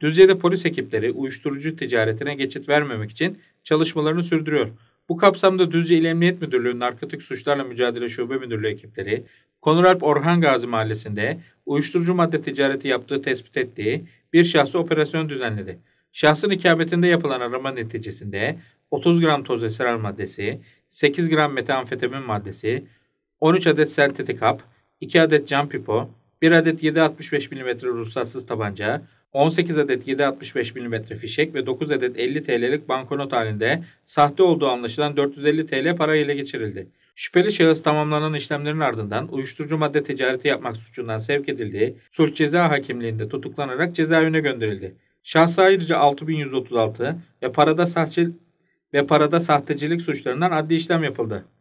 Düzce'de polis ekipleri uyuşturucu ticaretine geçit vermemek için çalışmalarını sürdürüyor. Bu kapsamda Düzce İl Emniyet Müdürlüğü Narkotik Suçlarla Mücadele Şube Müdürlüğü ekipleri, Konuralp Orhan Gazi Mahallesi'nde uyuşturucu madde ticareti yaptığı tespit ettiği bir şahsı operasyon düzenledi. Şahsın ikametinde yapılan arama neticesinde 30 gram toz esrar maddesi, 8 gram metamfetamin maddesi, 13 adet seltetikap, 2 adet cam pipo, 1 adet 7.65 mm ruhsatsız tabanca, 18 adet 7.65 mm fişek ve 9 adet 50 TL'lik banknot halinde sahte olduğu anlaşılan 450 TL para ele geçirildi. Şüpheli şahıs tamamlanan işlemlerin ardından uyuşturucu madde ticareti yapmak suçundan sevk edildiği sulh ceza hakimliğinde tutuklanarak cezaevine gönderildi. Şahsa ayrıca 6136 ve parada sahte ve parada sahtecilik suçlarından adli işlem yapıldı.